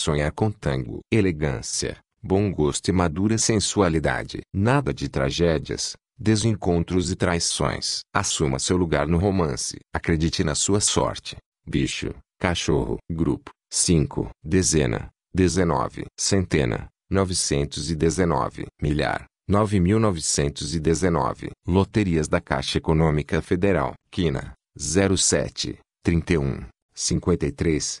sonhar com tango. Elegância, bom gosto e madura sensualidade. Nada de tragédias, desencontros e traições. Assuma seu lugar no romance. Acredite na sua sorte. Bicho, cachorro, grupo, 5, dezena, 19, centena, 919, milhar. 9.919. Loterias da Caixa Econômica Federal. Quina. 07. 31. 53.